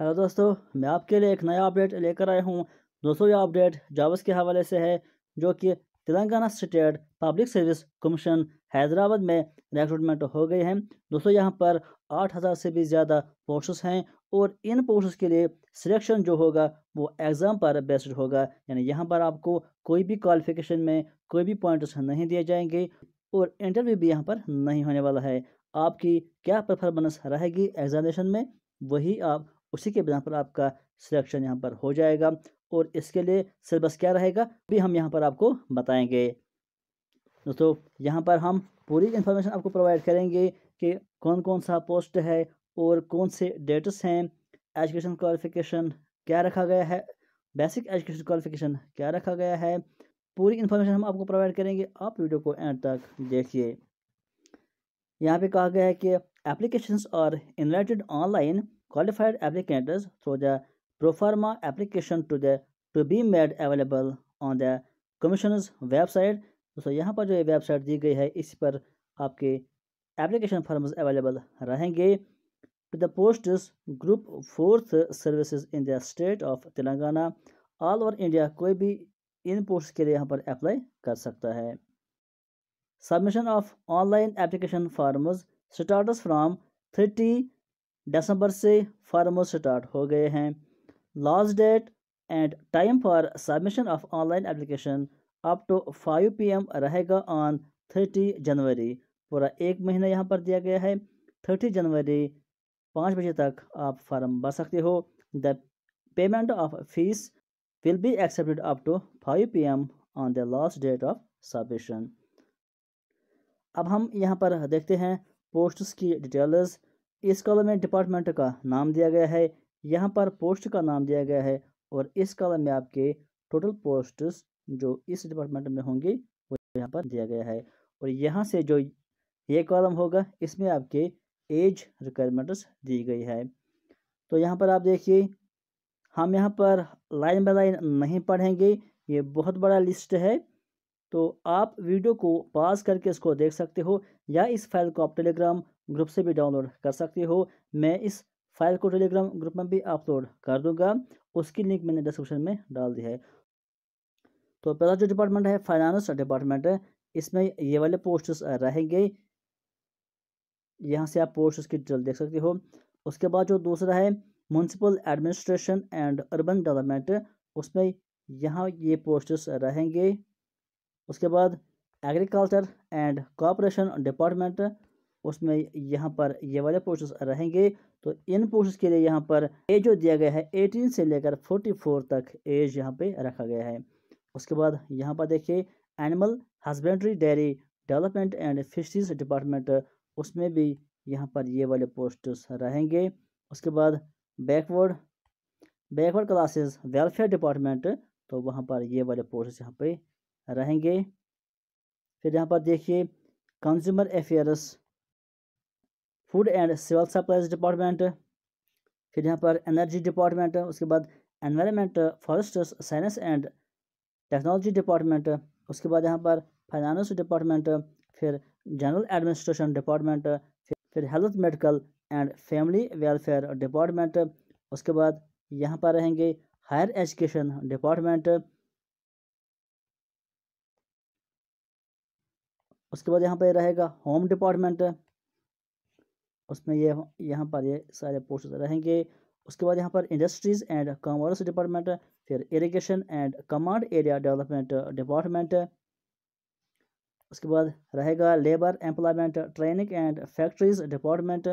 hello दोस्तों मैं आपके लिए एक नया अपडेट लेकर आया हूँ दोस्तों यह अपडेट जावस के हवाले से है जो कि Telangana state public service commission Hyderabad में रिक्रूटमेंट हो गई है दोस्तों यहाँ पर आठ हज़ार से भी ज़्यादा पोस्ट हैं और इन पोस्ट के लिए सिलेक्शन जो होगा वो एग्ज़ाम पर बेस्ड होगा यानी यहाँ पर आपको कोई भी क्वालिफिकेशन में कोई भी पॉइंट नहीं दिए जाएंगे और इंटरव्यू भी यहाँ पर नहीं होने वाला है आपकी क्या परफॉर्मेंस रहेगी एग्जामिनेशन में वही आप उसी के बिना पर आपका सिलेक्शन यहाँ पर हो जाएगा और इसके लिए सिलेबस क्या रहेगा भी हम यहाँ पर आपको बताएंगे दोस्तों यहाँ पर हम पूरी इन्फॉर्मेशन आपको प्रोवाइड करेंगे कि कौन कौन सा पोस्ट है और कौन से डेट्स हैं एजुकेशन क्वालिफिकेशन क्या रखा गया है बेसिक एजुकेशन क्वालिफिकेशन क्या रखा गया है पूरी इन्फॉर्मेशन हम आपको प्रोवाइड करेंगे आप वीडियो को एंड तक देखिए यहाँ पे कहा गया है कि applications are invited online qualified applicants through the proforma application to the to be made available on the commission's website दोस्तों यहाँ पर जो ये वेबसाइट दी गई है इस पर आपके एप्लीकेशन फॉर्म्स अवेलेबल रहेंगे to the post group fourth services in the state of Telangana all over India कोई भी इन पोस्ट के लिए यहाँ पर अप्लाई कर सकता है submission of online application forms start from thirty December से फार्म स्टार्ट हो गए हैं last date and time for submission of online application up to five P M रहेगा ऑन थर्टी जनवरी पूरा एक महीना यहाँ पर दिया गया है थर्टी जनवरी पाँच बजे तक आप फार्म भर सकते हो the payment of fee will be accepted up to 5 pm on the last date of submission अब हम यहाँ पर देखते हैं पोस्ट्स की डिटेल्स इस कॉलम में डिपार्टमेंट का नाम दिया गया है यहाँ पर पोस्ट का नाम दिया गया है और इस कॉलम में आपके टोटल पोस्ट जो इस डिपार्टमेंट में होंगे वो यहाँ पर दिया गया है और यहाँ से जो ये कॉलम होगा इसमें आपके एज रिक्वायरमेंट्स दी गई है तो यहाँ पर आप देखिए हम यहाँ पर लाइन बाय लाइन नहीं पढ़ेंगे ये बहुत बड़ा लिस्ट है तो आप वीडियो को पास करके इसको देख सकते हो या इस फाइल को आप टेलीग्राम ग्रुप से भी डाउनलोड कर सकते हो मैं इस फाइल को टेलीग्राम ग्रुप में भी अपलोड कर दूंगा उसकी लिंक मैंने डिस्क्रिप्शन में डाल दी है तो पहला जो डिपार्टमेंट है फाइनेंस डिपार्टमेंट है इसमें ये वाले पोस्टर्स रहेंगे यहाँ से आप पोस्टर्स की डिटेल देख सकते हो उसके बाद जो दूसरा है municipal administration and urban development उसमें यहाँ ये पोस्टर्स रहेंगे उसके बाद एग्रीकल्चर एंड कॉपरेशन डिपार्टमेंट उसमें यहाँ पर ये वाले पोस्ट रहेंगे तो इन पोस्ट के लिए यहाँ पर एज जो दिया गया है 18 से लेकर 44 तक एज यहाँ पे रखा गया है उसके बाद यहाँ पर देखिए animal husbandry dairy development and fisheries department उसमें भी यहाँ पर ये वाले पोस्टर्स रहेंगे उसके बाद backward backward classes welfare department तो वहाँ पर ये वाले पोस्टर्स यहाँ पे रहेंगे फिर यहाँ पर देखिए consumer affairs food and civil supplies department फिर यहाँ पर एनर्जी डिपार्टमेंट उसके बाद environment forest science and technology department उसके बाद यहाँ पर फाइनेंस डिपार्टमेंट फिर जनरल एडमिनिस्ट्रेशन डिपार्टमेंट फिर health medical and family welfare department उसके बाद यहाँ पर रहेंगे हायर एजुकेशन डिपार्टमेंट उसके बाद यहाँ पर रहेगा होम डिपार्टमेंट उसमें ये यह, यहाँ पर ये सारे पोस्ट रहेंगे उसके बाद यहाँ पर इंडस्ट्रीज़ एंड कॉमर्स डिपार्टमेंट फिर irrigation and command area development department उसके बाद रहेगा labour employment training and factories department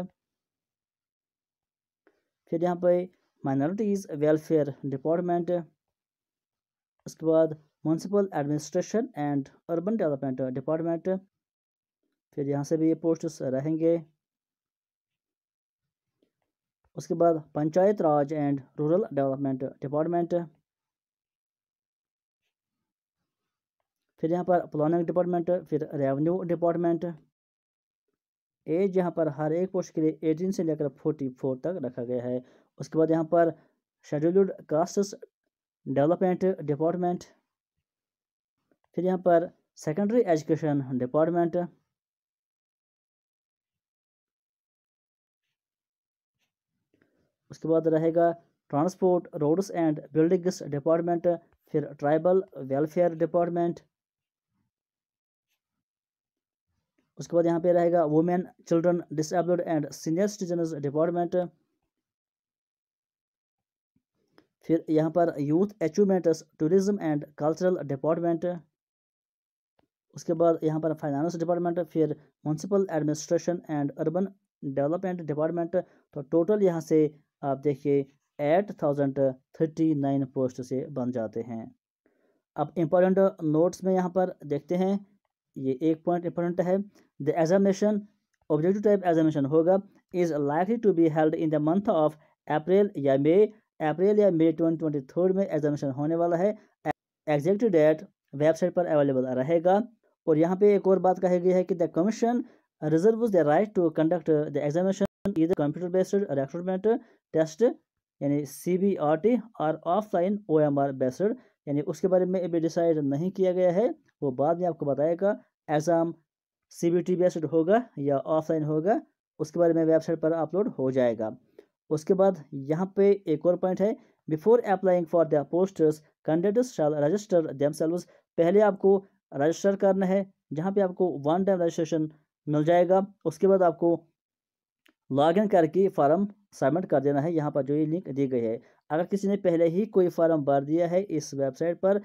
फिर यहाँ पर माइनॉरिटीज़ वेलफेयर डिपार्टमेंट उसके बाद municipal administration and urban development department फिर यहाँ से भी ये पोस्ट रहेंगे उसके बाद panchayat Raj and rural development department फिर यहाँ पर प्लानिंग डिपार्टमेंट फिर रेवेन्यू डिपार्टमेंट एज यहाँ पर हर एक पोस्ट के लिए एटीन से लेकर फोर्टी फोर तक रखा गया है उसके बाद यहाँ पर शेड्यूल्ड कास्ट्स डेवलपमेंट डिपार्टमेंट फिर यहाँ पर सेकेंडरी एजुकेशन डिपार्टमेंट उसके बाद रहेगा transport roads and buildings department फिर ट्राइबल वेलफेयर डिपार्टमेंट उसके बाद यहाँ पे रहेगा women children disabled and senior citizen department फिर यहाँ पर youth achievements tourism and cultural department उसके बाद यहाँ पर फाइनेंस डिपार्टमेंट फिर municipal administration and urban development department तो टोटल यहाँ से आप देखिए eight thousand thirty nine post से बन जाते हैं अब इम्पोर्टेंट नोट्स में यहाँ पर देखते हैं ये एक पॉइंट इम्पोर्टेंट है the examination objective type examination होगा is likely to be held in the month of April या मई अप्रैल या मई ट्वेंटी ट्वेंटी थर्ड में एग्जामिनेशन होने वाला है एग्जैक्ट डेट वेबसाइट पर अवेलेबल रहेगा और यहाँ पे एक और बात कही गई है कि the commission reserve the right to conduct the examination either computer based recruitment test यानी सी बी आर टी और offline O M R based यानी उसके बारे में अभी डिसाइड नहीं किया गया है वो बाद में आपको बताएगा exam C B T based होगा या ऑफलाइन होगा उसके बारे में वेबसाइट पर अपलोड हो जाएगा उसके बाद यहाँ पे एक और पॉइंट है before applying for the posters candidates shall register themselves पहले आपको रजिस्टर करना है जहाँ पे आपको वन टाइम रजिस्ट्रेशन मिल जाएगा उसके बाद आपको लॉगिन करके फॉर्म सबमिट कर देना है यहाँ पर जो ये लिंक दी गई है अगर किसी ने पहले ही कोई फॉर्म भर दिया है इस वेबसाइट पर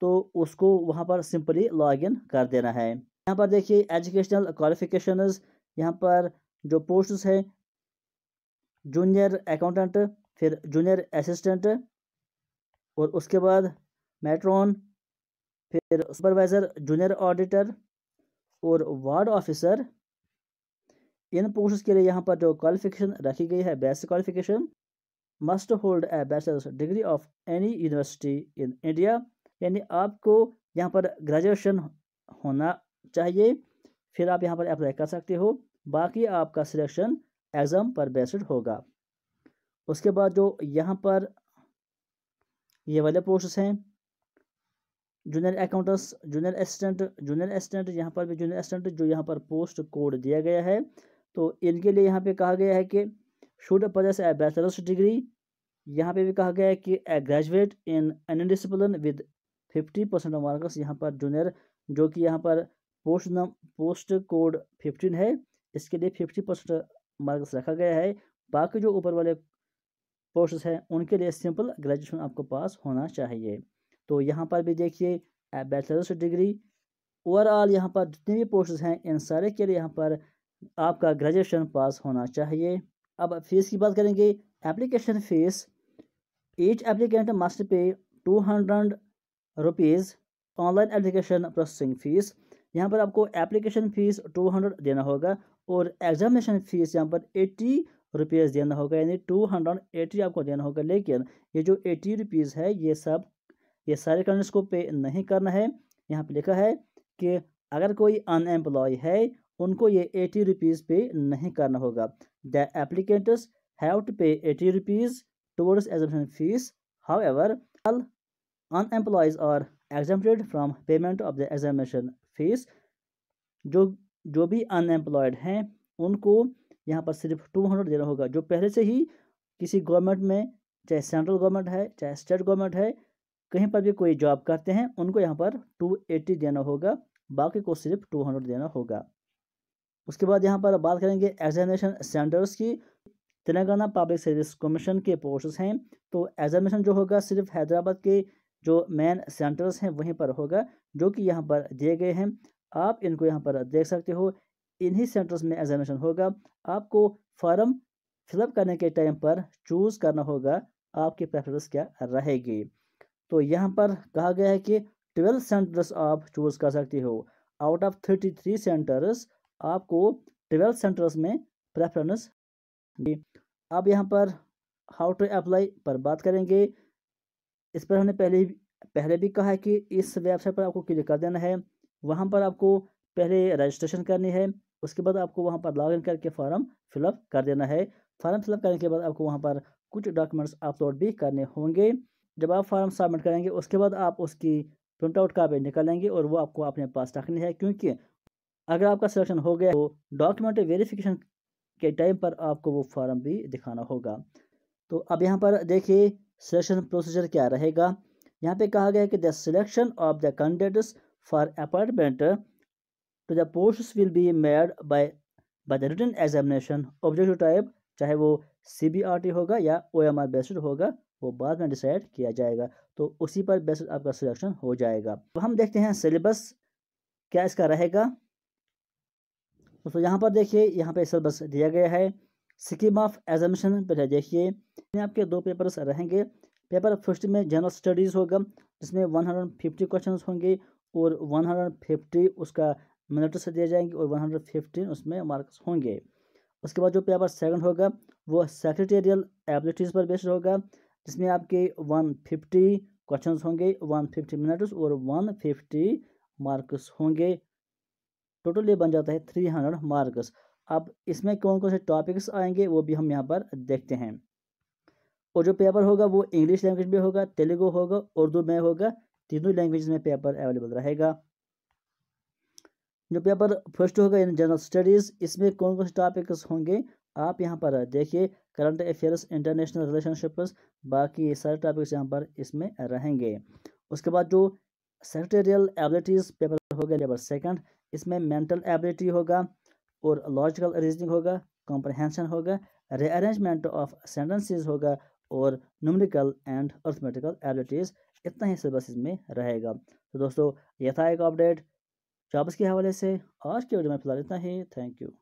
तो उसको वहाँ पर सिंपली लॉगिन कर देना है यहाँ पर देखिए एजुकेशनल क्वालिफिकेशन यहाँ पर जो पोस्ट है जूनियर अकाउंटेंट फिर जूनियर असिस्टेंट और उसके बाद मेट्रॉन फिर सुपरवाइज़र जूनियर ऑडिटर और वार्ड ऑफिसर इन पोस्ट के लिए यहाँ पर जो क्वालिफिकेशन रखी गई है best qualification must hold a bachelor's degree of any university in India यानी आपको यहाँ पर ग्रेजुएशन होना चाहिए फिर आप यहाँ पर अप्लाई कर सकते हो बाकी आपका सिलेक्शन एग्ज़ाम पर बेस्ड होगा उसके बाद जो यहाँ पर ये वाले पोस्ट हैं junior accountants junior assistant junior assistant यहाँ पर भी जूनियर असिस्टेंट जो यहाँ पर पोस्ट कोड दिया गया है तो इनके लिए यहाँ पे कहा गया है कि should possess a bachelor's degree यहाँ पे भी कहा गया है कि a graduate in an discipline with fifty percent marks यहाँ पर जूनियर जो कि यहाँ पर पोस्ट नम पोस्ट कोड फिफ्टीन है इसके लिए फिफ्टी परसेंट मार्क्स रखा गया है बाकी जो ऊपर वाले पोस्ट हैं उनके लिए सिंपल ग्रेजुएशन आपको पास होना चाहिए तो यहाँ पर भी देखिए बैचलर्स डिग्री ओवरऑल यहाँ पर जितने भी पोस्ट हैं इन सारे के लिए यहाँ पर आपका ग्रेजुएशन पास होना चाहिए अब फीस की बात करेंगे application fee each applicant must pay two hundred rupees online application processing fee यहाँ पर आपको एप्लीकेशन फ़ीस टू हंड्रेड देना होगा और एग्जामिनेशन फ़ीस यहाँ पर एट्टी रुपीज़ देना होगा यानी टू हंड्रेड एट्टी आपको देना होगा लेकिन ये जो एट्टी रुपीज़ है ये सब ये सारे कैंडिडेट्स को पे नहीं करना है यहाँ पर लिखा है कि अगर कोई अनएम्प्लॉय है उनको ये एटी रुपीज़ पे नहीं करना होगा the applicants have to pay eighty rupees towards examination fee however all unemployees are exempted from payment of the examination fee जो जो भी अनएम्प्लॉयड हैं उनको यहाँ पर सिर्फ टू हंड्रेड देना होगा जो पहले से ही किसी गवर्नमेंट में चाहे सेंट्रल गवर्नमेंट है चाहे स्टेट गवर्नमेंट है कहीं पर भी कोई जॉब करते हैं उनको यहाँ पर टू एट्टी देना होगा बाकी को सिर्फ टू हंड्रेड देना होगा उसके बाद यहाँ पर बात करेंगे एग्जामिनेशन सेंटर्स की तेलंगाना पब्लिक सर्विस कमीशन के पोस्ट हैं तो एग्जामिनेशन जो होगा सिर्फ हैदराबाद के जो मेन सेंटर्स हैं वहीं पर होगा जो कि यहाँ पर दिए गए हैं आप इनको यहाँ पर देख सकते हो इन्हीं सेंटर्स में एग्जामिनेशन होगा आपको फॉर्म फिलअप करने के टाइम पर चूज़ करना होगा आपकी प्रेफरेंस क्या रहेगी तो यहाँ पर कहा गया है कि ट्वेल्व सेंटर्स आप चूज़ कर सकते हो out of thirty three centres आपको ट्वेल्थ सेंटर्स में प्रेफरेंस अब यहाँ पर हाउ टू अप्लाई पर बात करेंगे इस पर हमने पहले पहले भी कहा है कि इस वेबसाइट पर आपको क्लिक कर देना है वहाँ पर आपको पहले रजिस्ट्रेशन करनी है उसके बाद आपको वहाँ पर लॉगिन करके फॉर्म फिलअप कर देना है फॉर्म फिलअप करने के बाद आपको वहाँ पर कुछ डॉक्यूमेंट्स अपलोड भी करने होंगे जब आप फॉर्म सबमिट करेंगे उसके बाद आप उसकी प्रिंट आउट कापी निकालेंगे और वो आपको अपने पास रखनी है क्योंकि अगर आपका सिलेक्शन हो गया तो डॉक्यूमेंट वेरिफिकेशन के टाइम पर आपको वो फॉर्म भी दिखाना होगा तो अब यहाँ पर देखिए सिलेक्शन प्रोसीजर क्या रहेगा यहाँ पे कहा गया है कि the selection of the candidates for appointment to the post will be made by by the written examination objective type चाहे वो सी होगा या ओ एम आर बेस्ड होगा वो बाद में डिसाइड किया जाएगा तो उसी पर बेस्ड आपका सिलेक्शन हो जाएगा तो हम देखते हैं सिलेबस क्या इसका रहेगा दोस्तों यहाँ पर देखिए यहाँ पे सिलेबस दिया गया है स्कीम ऑफ एग्जामिशन पहले देखिए इसमें आपके दो पेपर्स रहेंगे पेपर फर्स्ट में जनरल स्टडीज़ होगा जिसमें 150 क्वेश्चंस होंगे और 150 उसका मिनट्स दिए जाएंगे और 115 उसमें मार्क्स होंगे उसके बाद जो पेपर सेकंड होगा वो सेक्रेटेरियल एबिलिटीज़ पर बेस्ड होगा जिसमें आपके 150 क्वेश्चन होंगे 150 मिनट्स और 150 मार्क्स होंगे टोटल ये बन जाता है थ्री हंड्रेड मार्क्स अब इसमें कौन कौन से टॉपिक्स आएंगे वो भी हम यहाँ पर देखते हैं और जो पेपर होगा वो इंग्लिश लैंग्वेज में होगा तेलुगु होगा उर्दू में होगा तीनों लैंग्वेज में पेपर अवेलेबल रहेगा जो पेपर फर्स्ट होगा इन जनरल स्टडीज़ इसमें कौन कौन से टॉपिक्स होंगे आप यहाँ पर देखिए करंट अफेयर्स इंटरनेशनल रिलेशनशिप्स बाकी सारे टॉपिक्स यहाँ पर इसमें रहेंगे उसके बाद जो सेक्रेटेरियल एबिलिटीज़ पेपर हो गया लेबर सेकंड इसमें मेंटल एबिलिटी होगा और लॉजिकल रीजनिंग होगा कॉम्प्रहेंशन होगा रेअरेंजमेंट ऑफ सेंटेंसेस होगा और न्यूमरिकल एंड अर्थमेटिकल एबिलिटीज़ इतना ही सिलेबस इसमें रहेगा तो दोस्तों यह था एक अपडेट जॉब्स के हवाले से आज के वीडियो में फिलहाल इतना ही थैंक यू